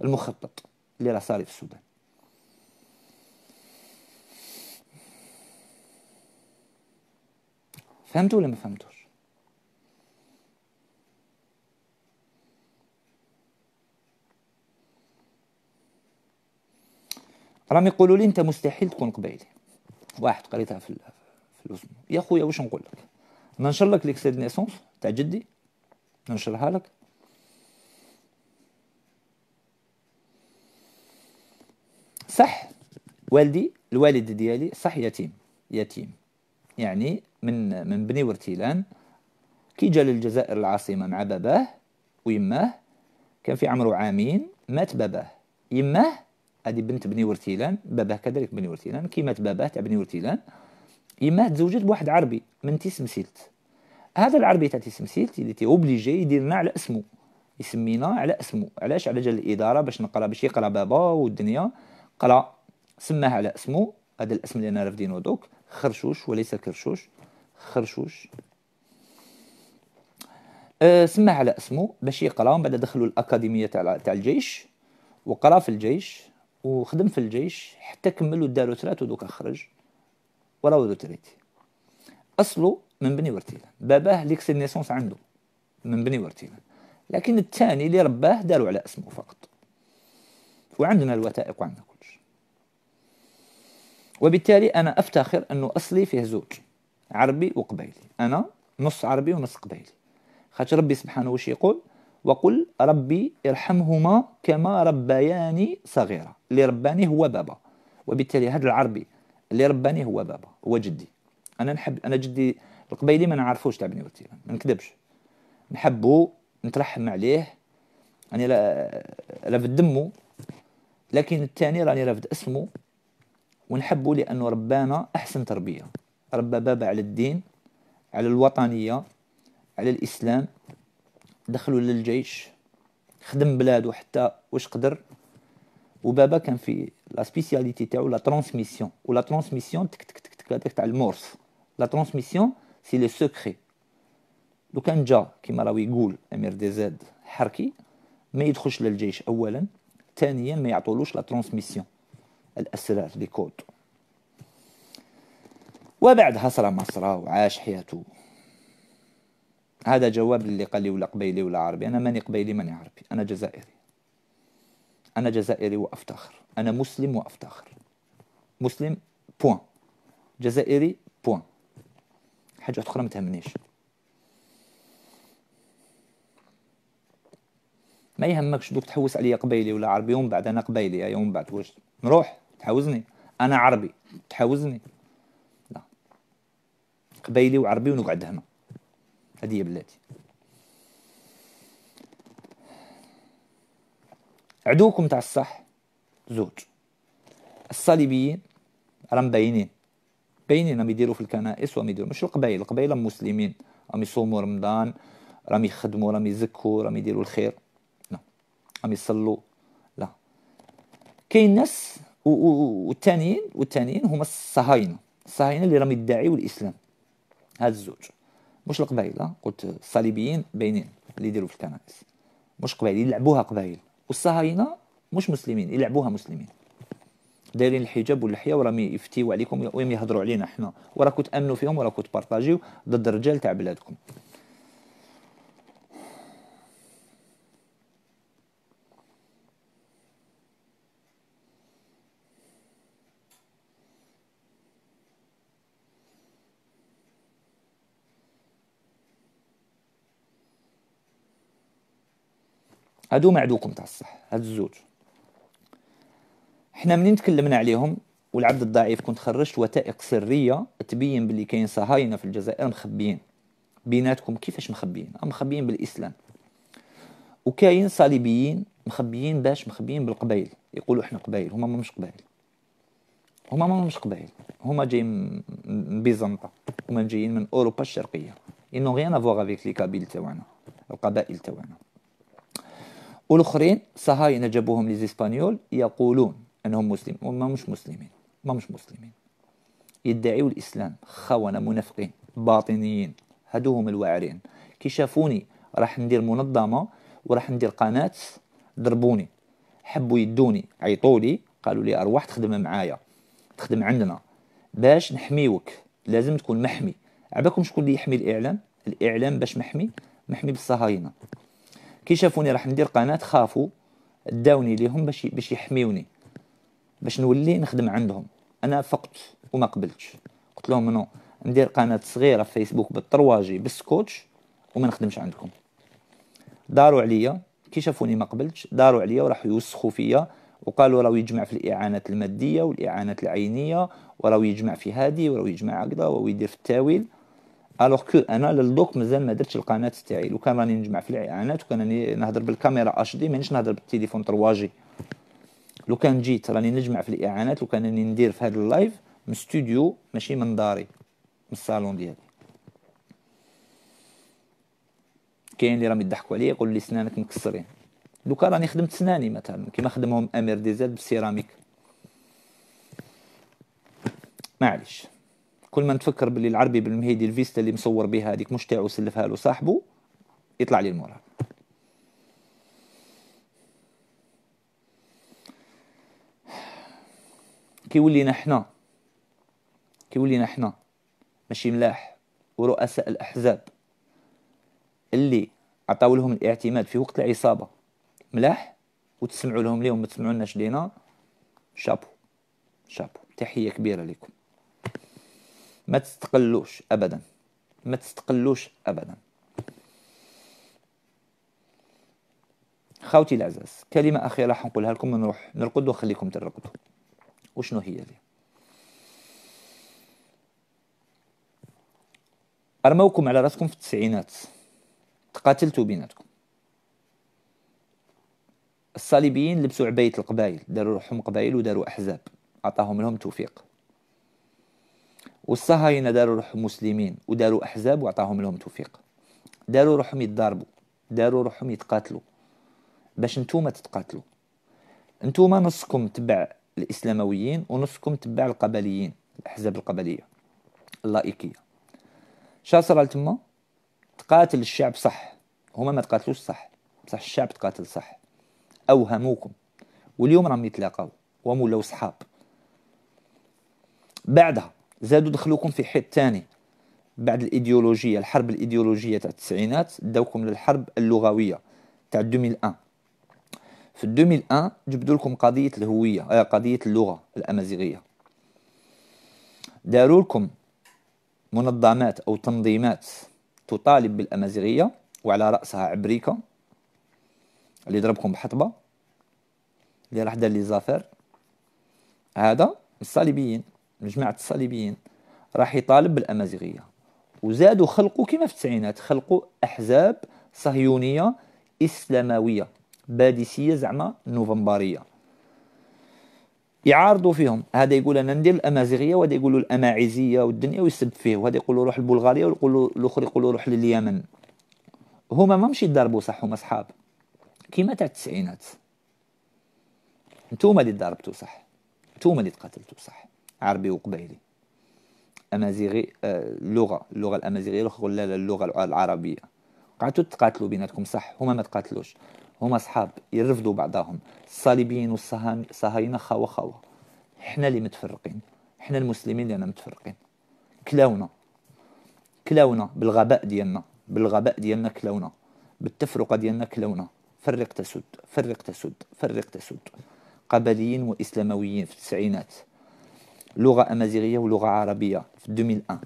المخطط اللي راه صار في السودان فهمتوا ولا ما فهمتوش راهم يقولوا لي انت مستحيل تكون قبيلي واحد قريتها في يا خويا واش نقول لك ننشر لك ليكسي دي نيسونس تاع جدي ننشرها لك صح والدي الوالد ديالي صح يتيم يتيم يعني من من بني ورتيلان كي جا للجزائر العاصمة مع باباه ويماه كان في عمره عامين مات باباه يماه هذه بنت بني ورتيلان باباه كذلك بني ورتيلان كي مات باباه تاع بني ورتيلان يما تزوجت بواحد عربي من تيسمسيلت هذا العربي تاع تيسمسيلت اللي تي اوبليجي يديرنا على اسمه يسمينا على اسمه علاش على جال الاداره باش نقرا باش يقرا بابا والدنيا قرا سماه على اسمه هذا الاسم اللي انا رافدينو دوك خرشوش وليس كرشوش خرشوش أه سماه على اسمه باش يقرا ومن بعد دخلوا الاكاديميه تاع تاع الجيش وقرا في الجيش وخدم في الجيش حتى كمل ودارو ثلاثه ودوكا خرج ولا تريتي أصله من بني ورتيلان باباه ليكس نيسونس عنده من بني ورتيلان لكن الثاني اللي رباه داروا على اسمه فقط وعندنا الوثائق وعندنا كل وبالتالي أنا أفتخر أنه أصلي فيه زوج عربي وقبيلي أنا نص عربي ونص قبيلي خاطر ربي سبحانه واش يقول وقل ربي ارحمهما كما ربياني صغيرة اللي رباني هو بابا وبالتالي هذا العربي اللي رباني هو بابا هو جدي انا نحب انا جدي القبيلي ما نعرفوش تاع بني وتيلا ما نكذبش نحبو نترحم عليه راني رافد دمو لكن الثاني راني رافد اسمه ونحبو لانه ربانا احسن تربيه ربى بابا على الدين على الوطنيه على الاسلام دخلوا للجيش خدم بلادو حتى واش قدر وبابا كان في لا سبيسياليتي تاعو لا ترانسميسيون ولا ترانسميسيون تك تك تك تك هذاك تاع المورس لا ترانسميسيون سي لو سكري لو كان جا كيما راهو يقول امير دي زاد حركي ما يدخلش للجيش اولا ثانيا ما يعطولوش لا ترانسميسيون الاسرار لي كود وبعدها صرا ما صرا وعاش حياته هذا جواب اللي قال لي ولا قبيلي ولا عربي انا ماني قبيلي ماني عربي انا جزائري أنا جزائري وأفتخر أنا مسلم وأفتخر مسلم بوان جزائري بوان حاجة أخرى ما تهمنيش ما يهمكش دوك تحوس عليا قبيلي ولا عربي يوم بعد أنا قبيلي يوم أيوة، بعد واش نروح تحاوزني أنا عربي تحاوزني لا قبيلي وعربي ونقعد هنا هذه بلادي عدوكم تاع الصح زوج الصليبيين راه مبينين باينين راهم يديروا في الكنائس وراهم يديروا مش القبائل القبائل مسلمين راهم يصوموا رمضان راهم يخدموا راهم يزكوا راهم يديروا الخير لا نعم. راهم يصلوا لا كاين ناس والثانيين والثانيين هما الصهاينه الصهاينه اللي راهم يدعيوا الاسلام هاد الزوج مش القبائل قلت الصليبيين باينين اللي يديروا في الكنائس مش قبائل يلعبوها قبائل والصهاينه مش مسلمين يلعبوها مسلمين دايرين الحجاب واللحيه وراهم يفتيو عليكم ويهضروا علينا حنا وراكم تامنوا فيهم وراكم تبارطاجيو ضد الرجال تاع بلادكم هادو معدوكم تاع الصح هاد الزوج حنا منين تكلمنا عليهم والعبد الضعيف كنت خرجت وثائق سريه تبين بلي كاين صهاينه في الجزائر مخبيين بيناتكم كيفاش مخبيين مخبيين بالاسلام وكاين صليبيين مخبيين باش مخبيين بالقبائل يقولوا احنا قبائل هما مش قبائل هما ما مش قبائل هما جايين من بيزنطة هما جايين من اوروبا الشرقيه انه غيان افواغ افيك لي كابيل تاعنا القبائل تاعنا والاخرين صهاينه جابوهم ليزيسبانيول يقولون انهم مسلمين وما مش مسلمين ما مش مسلمين يدعيوا الاسلام خونه منافقين باطنيين هادو هما الواعرين كي شافوني راح ندير منظمه وراح ندير قناه ضربوني حبوا يدوني عيطوا لي قالوا لي ارواح تخدم معايا تخدم عندنا باش نحميوك لازم تكون محمي عباكم شكون اللي يحمي الاعلام الاعلام باش محمي محمي بالصهاينه كي شافوني راح ندير قناه خافوا داوني ليهم باش باش يحميوني باش نولي نخدم عندهم انا فقت وما قبلتش قلت لهم نو ندير قناه صغيره في فيسبوك بالترواجي بالسكوتش وما نخدمش عندكم داروا عليا كي شافوني ما قبلتش داروا عليا وراحوا يوسخوا فيا وقالوا راهو يجمع في الاعانات الماديه والاعانات العينيه وراهو يجمع في هذه وراهو يجمع هكذا وراهو يدير في التاويل الوغ كو انا للدوك مازال ما درتش القناه تاعي لو كان راني نجمع في الاعانات وكان راني نهضر بالكاميرا اش دي مانيش نهضر بالتليفون 3 جي لو كان جيت راني نجمع في الاعانات وكان راني ندير في هذا اللايف من ستوديو ماشي من داري من الصالون ديالي كاين اللي راهم يضحكوا عليا يقولوا لي سنانك مكسرين لو كان راني خدمت سناني مثلا كيما خدمهم امير ديزاد بالسيراميك معليش كل ما نتفكر باللي العربي بالمهيدي الفيستا اللي مصور بها هذيك مش تاعو سلفها له صاحبه يطلع لي المورا كي ولينا حنا كي ولينا حنا ماشي ملاح ورؤساء الاحزاب اللي عطاو لهم الاعتماد في وقت العصابه ملاح وتسمعوا لهم اليوم ما تسمعوناش لينا شابو شابو تحيه كبيره لكم ما تستقلوش ابدا ما تستقلوش ابدا خاوتي العزاز كلمه اخيره راح نقولها لكم ونروح نرقد وخليكم ترقدوا وشنو هي لي رموكم على راسكم في التسعينات تقاتلتوا بيناتكم الصليبيين لبسوا عباية القبائل داروا روحهم قبائل وداروا أحزاب عطاهم لهم توفيق والصهاينه داروا روحهم مسلمين وداروا احزاب وعطاهم لهم توفيق داروا روحهم يتضاربوا داروا روحهم يتقاتلوا باش نتوما تتقاتلوا نتوما نصكم تبع الاسلامويين ونصكم تبع القبليين الاحزاب القبليه اللائكيه شا صرا لتما تقاتل الشعب صح هما ما تقاتلوش صح بصح الشعب تقاتل صح اوهموكم واليوم راهم يتلاقاو ومولاو صحاب بعدها زادوا دخلوكم في حيط ثاني بعد الايديولوجيه الحرب الايديولوجيه تاع التسعينات داوكم للحرب اللغويه تاع 2001 في 2001 جبدوا لكم قضيه الهويه آه، قضيه اللغه الامازيغيه داروا لكم منظمات او تنظيمات تطالب بالامازيغيه وعلى راسها عبريكا اللي ضربكم بحطبه اللي راح دار لي زافير هذا الصليبيين مجمعة الصليبيين راح يطالب بالأمازيغية وزادوا خلقوا كما في التسعينات خلقوا أحزاب صهيونية إسلاموية بادسية زعما نوفمبرية يعارضوا فيهم هذا يقول انا ندير الامازيغيه وهذا يقولوا الاماعيزيه والدنيا ويسب فيه وهذا يقولوا روح لبلغاريا ويقولوا الاخر يقولوا روح لليمن هما ما مشي يضربوا صح هما صحاب كيما تاع التسعينات نتوما اللي ضربتوا صح نتوما اللي تقاتلتوا صح عربي وقبائلي امازيغي اللغه آه، اللغه الامازيغيه الاخرى لا اللغه العربيه قعدتوا تقاتلوا بيناتكم صح هما ما تقاتلوش هما صحاب يرفضوا بعضهم الصليبيين والصهاينه خوا خوا حنا اللي متفرقين حنا المسلمين اللي متفرقين كلاونا كلاونا بالغباء ديالنا بالغباء ديالنا كلاونا بالتفرقه ديالنا كلاونا فرق تسد فرق تسد فرق تسد قبليين واسلامويين في التسعينات لغه امازيغيه ولغه عربيه في 2001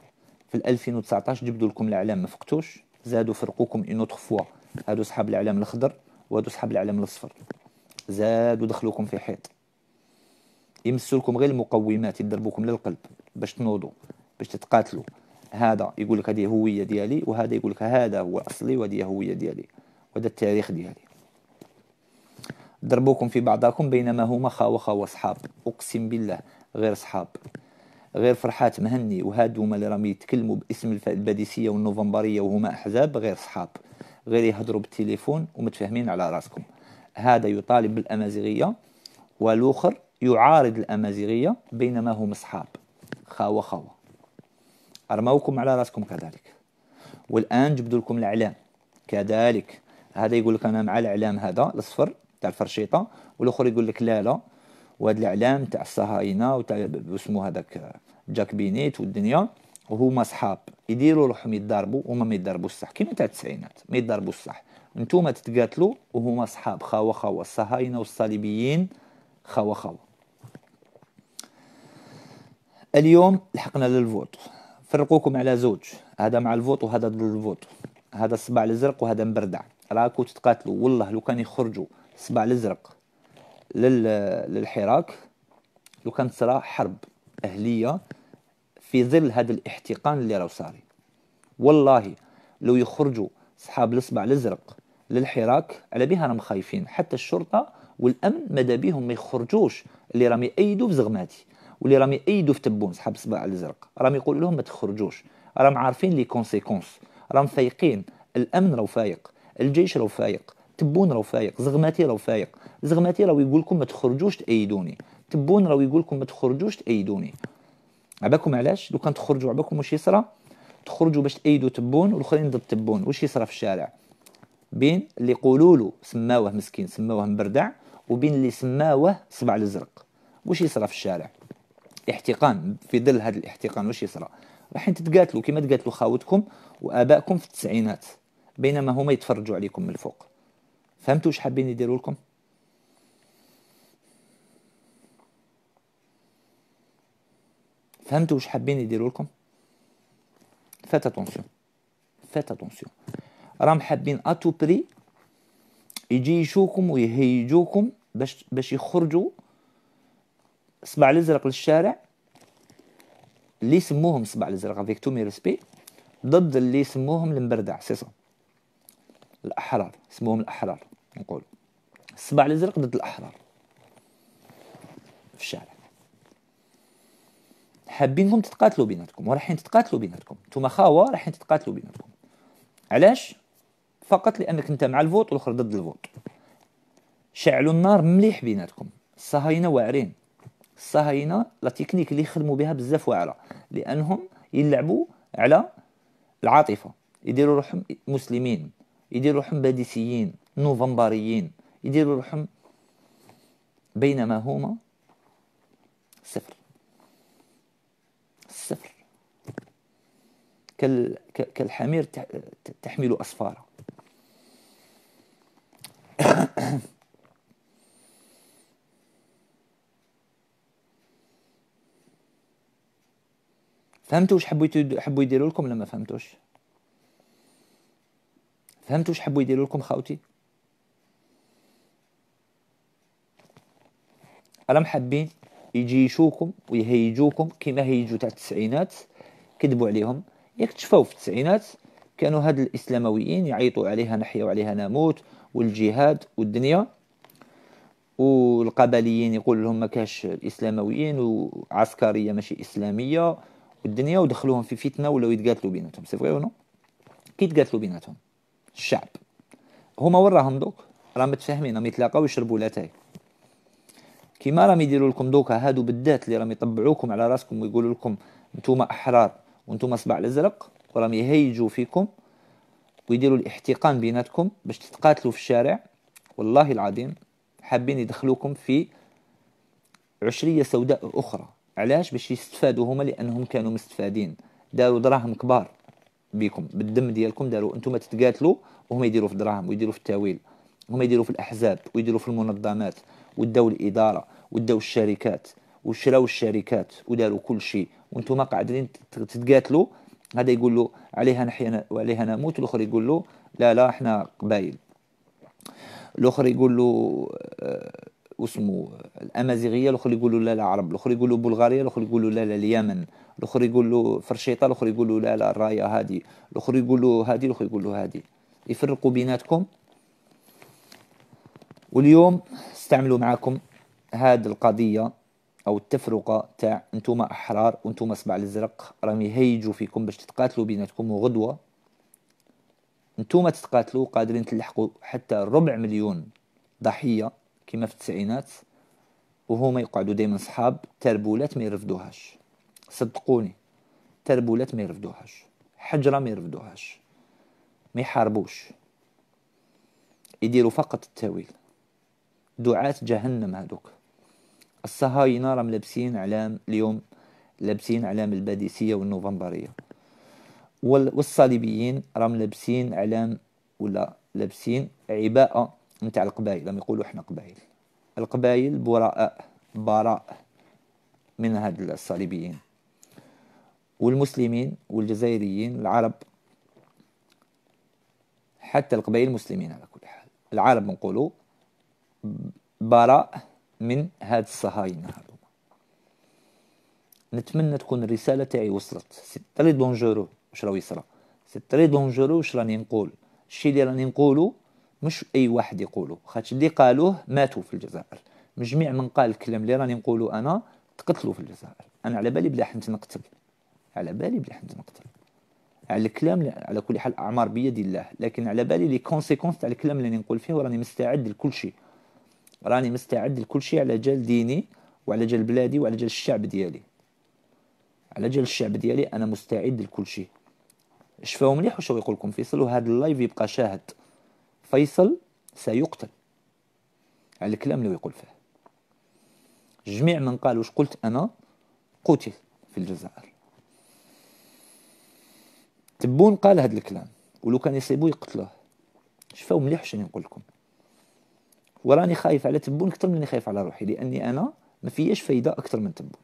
في 2019 جبدوا لكم الاعلام ما فقتوش زادوا فرقوكم اون اوتر فوا هادو صحاب الاعلام الاخضر وهادو صحاب الاعلام الاصفر زادوا دخلوكم في حيط يمسوا لكم غير المقومات يضربوكم للقلب باش تنوضوا باش تتقاتلوا هذا يقول لك هذه هويه ديالي وهذا يقول لك هذا هو اصلي وهذه هويه ديالي وهذا التاريخ ديالي ضربوكم في بعضكم بينما هما خاوخة صحاب أقسم بالله غير صحاب غير فرحات مهني وهاد هما اللي راهم يتكلموا باسم الباديسيه والنوفمبريه وهما احزاب غير صحاب غير يهضروا بالتليفون ومتفاهمين على راسكم هذا يطالب بالامازيغيه والاخر يعارض الامازيغيه بينما هم صحاب خاوه خاوه ارموكم على راسكم كذلك والان جبدوا لكم الاعلام كذلك هذا يقول لك انا مع الاعلام هذا الاصفر تاع الفرشيطه والاخر يقول لك لا لا وهذا الاعلام تاع الصهاينه وتاع اسمه هذاك جاك بينيت والدنيا وهما صحاب يديروا روحهم يضربوا وما ما يضربوا الصح كيما تاع التسعينات ما يضربوا الصح نتوما تتقاتلوا وهما صحاب خاوه خاوه الصهاينه والصليبيين خاوه خاوه اليوم لحقنا للفوت فرقوكم على زوج هذا مع الفوت وهذا ضد الفوت هذا الصباع الازرق وهذا مبردع راكو تتقاتلوا والله لو كان يخرجوا سبع الازرق للحراك لو كانت صرا حرب اهليه في ظل هذا الاحتقان اللي راه صاري والله لو يخرجوا صحاب الاصبع الازرق للحراك على بها راهم خايفين حتى الشرطه والامن ماذا بيهم ما يخرجوش اللي راهم يأيدوا في زغماتي واللي راهم يأيدوا في تبون صحاب الاصبع الازرق راهم يقول لهم ما تخرجوش راهم عارفين لي كونسيكونس راهم فايقين الامن راهو فايق الجيش راهو فايق تبون راه فايق زغماتي راه فايق زغماتي راه يقول لكم ما تخرجوش تايدوني تبون راه يقول لكم ما تخرجوش تايدوني عباكم علاش لو كان تخرجوا عباكم واش يصرى تخرجوا باش تايدوا تبون والاخرين ضد تبون واش يصرى في الشارع بين اللي قولوا له سماوه مسكين سماوه مبردع وبين اللي سماوه صبع الازرق واش يصرى في الشارع احتقان في ظل هذا الاحتقان واش يصرى راح تتقاتلوا كما تقاتلوا خاوتكم وابائكم في التسعينات بينما هما يتفرجوا عليكم من الفوق فهمتوا واش حابين يديروا لكم فهمتوا واش حابين يديروا لكم فات اتونسيون فات اتونسيون راهم حابين اتو بري يجي يشوكم ويهيجوكم باش باش يخرجوا صباع الازرق للشارع اللي يسموهم صباع الازرق افيك تو مي ريسبي ضد اللي يسموهم المبردع سي الاحرار يسموهم الاحرار نقول الصباع الازرق ضد الاحرار في الشارع حابينكم تتقاتلوا بيناتكم ورايحين تتقاتلوا بيناتكم نتوما خاوه رايحين تتقاتلوا بيناتكم علاش فقط لانك انت مع الفوت والاخر ضد الفوت شعلوا النار مليح بيناتكم الصهاينه واعرين الصهاينه لا تكنيك اللي يخدموا بها بزاف واعره لانهم يلعبوا على العاطفه يديروا روحهم مسلمين يديروا روحهم باديسيين نوفمبريين يديروا روحهم بينما هما صفر صفر كالحمير تحمل أصفارا فهمتوا واش حبوا حبوا يديروا لكم ولا ما فهمتوش فهمتوا واش حبوا يديروا لكم خاوتي راهم حابين يجيشوكم ويهيجوكم كما هيجو تاع التسعينات كذبوا عليهم يكتشفوا في التسعينات كانوا هاد الاسلامويين يعيطوا عليها نحيا وعليها نموت والجهاد والدنيا والقبليين يقول لهم ما كاش الاسلامويين وعسكريه ماشي اسلاميه والدنيا ودخلوهم في فتنه ولاو يتقاتلوا بيناتهم سي فري نو كي يتقاتلوا بيناتهم الشعب هما وين راهم دوك راهم متفاهمين راهم يتلاقاو يشربوا لاتاي كيما راهم يديروا لكم دوكا هادو بالذات اللي راهم يطبعوكم على راسكم ويقولوا لكم نتوما احرار وانتوما صباع الازرق وراهم يهيجوا فيكم ويديروا الاحتقان بيناتكم باش تتقاتلوا في الشارع والله العظيم حابين يدخلوكم في عشرية سوداء أخرى علاش باش يستفادوا هما لأنهم كانوا مستفادين داروا دراهم كبار بكم بالدم ديالكم داروا انتم تتقاتلوا وهم يديروا في الدراهم ويديروا في التاويل وهم يديروا في الأحزاب ويديروا في المنظمات وداو الاداره وداو الشركات وشراو الشركات وداروا كل شيء وانتم قاعدين تتقاتلوا هذا يقول له عليها نحيا وعليها نموت والاخر يقول له لا لا احنا قبايل الاخر يقول له آه الامازيغيه الاخر يقول له لا لا عرب الاخر يقول له بلغاريا الاخر يقول له لا لا اليمن الاخر يقول له فرشيطه الاخر يقول له لا لا الرايه هذه الاخر يقول له هذه الاخر يقول له هذه يفرقوا بيناتكم واليوم استعملوا معاكم هاد القضية أو التفرقة تاع أنتم أحرار وأنتم سبع الأزرق راهم هيجوا فيكم باش تتقاتلوا بيناتكم وغدوة أنتم تتقاتلوا قادرين تلحقوا حتى ربع مليون ضحية كما في التسعينات وهما يقعدوا دايما صحاب تربولات ما يرفدوهاش صدقوني تربولات ما يرفدوهاش حجرة ما يرفدوهاش ما يحاربوش يديروا فقط التاويل دعاة جهنم هذوك الصهاينة راهم لابسين علام اليوم لابسين علام الباديسية والنوفمبرية والصليبيين راهم لابسين علام ولا لابسين عباءة نتاع القبائل راهم يقولوا حنا قبائل القبائل براء براء من هاد الصليبيين والمسلمين والجزائريين العرب حتى القبائل المسلمين على كل حال العرب نقولوا براء من هاد الصهاينة هذوما نتمنى تكون الرسالة تاعي وصلت سي تري دونجورو واش راهو يصرى سي تري دونجورو واش راني نقول الشي اللي راني نقولو مش اي واحد يقولو خاطش اللي قالوه ماتوا في الجزائر جميع من قال الكلام اللي راني نقولو انا تقتلوا في الجزائر انا على بالي بلي حنت نقتل على بالي بلي حنت نقتل على الكلام على كل حال اعمار بيد الله لكن على بالي لي كونسيكونس تاع الكلام اللي راني نقول فيه وراني مستعد لكل شيء راني مستعد لكل شيء على جال ديني وعلى جال بلادي وعلى جال الشعب ديالي على جال الشعب ديالي انا مستعد لكل شيء شفاو مليح واش يقول لكم فيصل وهذا اللايف يبقى شاهد فيصل سيقتل على الكلام اللي يقول فيه جميع من قال واش قلت انا قتل في الجزائر تبون قال هذا الكلام ولو كان يصيبوه يقتلوه شفاو مليح شنو نقول لكم وراني خايف على تبون اكثر من اللي خايف على روحي لاني انا ما فياش فايده اكثر من تبون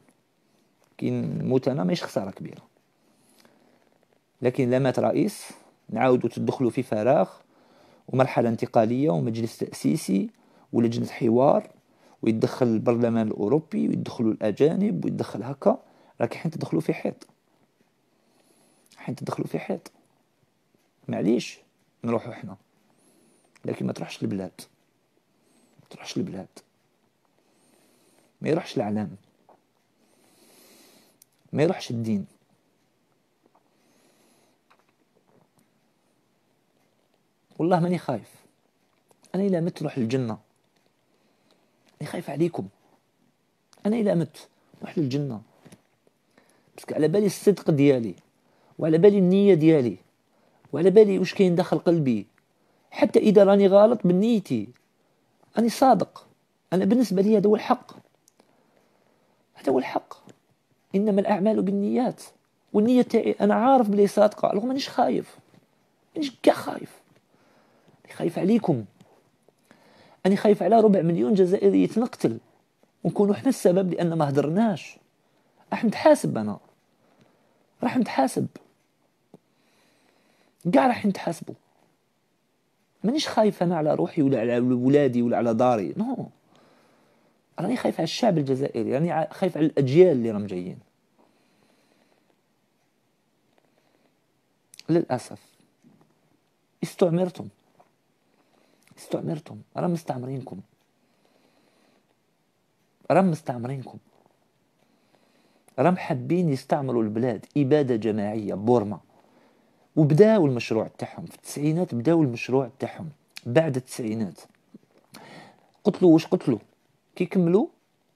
كاين موت انا ماشي خساره كبيره لكن لا مات رئيس نعاودوا تدخلوا في فراغ ومرحله انتقاليه ومجلس تاسيسي ولجنه حوار ويدخل البرلمان الاوروبي ويدخلوا الاجانب ويدخل هكا راك حين تدخلوا في حيط حين تدخلوا في حيط معليش نروحوا حنا لكن ما تروحش البلاد تروحش البلاد ما يروحش الاعلام ما يروحش الدين والله ماني خايف انا الا مت نروح للجنه انا خايف عليكم انا الا مت نروح للجنه باسكو على بالي الصدق ديالي وعلى بالي النيه ديالي وعلى بالي واش كاين داخل قلبي حتى اذا راني غلط بنيتي أنا صادق أنا بالنسبة لي هذا هو الحق هذا هو الحق إنما الأعمال بالنيات والنية تاعي أنا عارف بلي صادقة رغم مانيش خايف مانيش كاع خايف أنا خايف عليكم أنا خايف على ربع مليون جزائري يتنقتل ونكونوا حنا السبب لأن ما هدرناش راح نتحاسب أنا راح نتحاسب كاع راح نتحاسبوا مانيش خايف انا على روحي ولا على ولادي ولا على داري نو راني خايف على الشعب الجزائري راني خايف على الاجيال اللي راهم جايين للاسف استعمرتم استعمرتم راهم مستعمرينكم راهم مستعمرينكم راهم حابين يستعمروا البلاد اباده جماعيه بورما وبداو المشروع تاعهم في التسعينات بداو المشروع تاعهم بعد التسعينات قتلوا واش قتلوا كي كملوا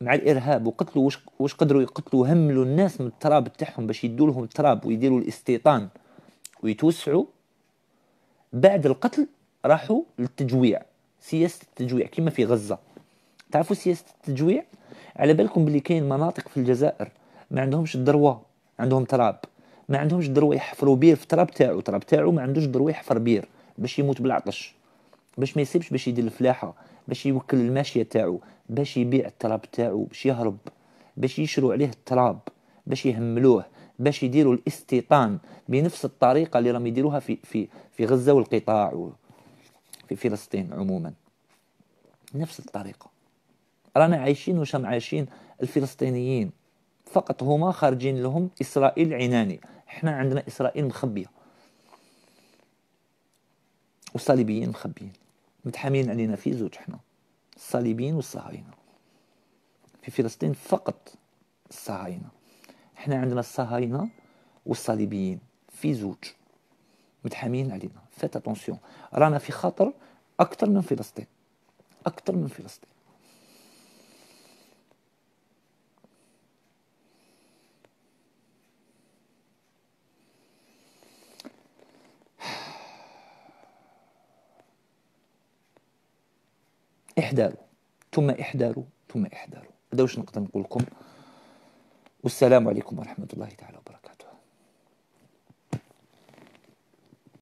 مع الارهاب وقتلوا واش واش قدروا يقتلوا هملوا الناس من التراب تاعهم باش يدوا لهم التراب ويديروا الاستيطان ويتوسعوا بعد القتل راحوا للتجويع سياسه التجويع كما في غزه تعرفوا سياسه التجويع على بالكم بلي كاين مناطق في الجزائر ما عندهمش الدروة عندهم تراب ما عندهمش دروي يحفروا بير في التراب تاعو التراب تاعو ما عندوش دروي يحفر بير باش يموت بالعطش باش ما يسيبش باش يدير الفلاحه باش يوكل الماشيه تاعو باش يبيع التراب تاعو باش يهرب باش يشرو عليه التراب باش يهملوه باش يديروا الاستيطان بنفس الطريقه اللي راهم يديروها في في في غزه والقطاع في فلسطين عموما نفس الطريقه رانا عايشين وشام عايشين الفلسطينيين فقط هما خارجين لهم اسرائيل عناني احنا عندنا اسرائيل مخبيه والصليبيين مخبيين متحامين علينا في زوج حنا الصليبيين والصهاينه في فلسطين فقط الصهاينه احنا عندنا الصهاينه والصليبيين في زوج متحامين علينا فات اتونسيون رانا في خطر اكثر من فلسطين اكثر من فلسطين احذروا ثم احذروا ثم احذروا هذا واش نقدر نقول لكم والسلام عليكم ورحمه الله تعالى وبركاته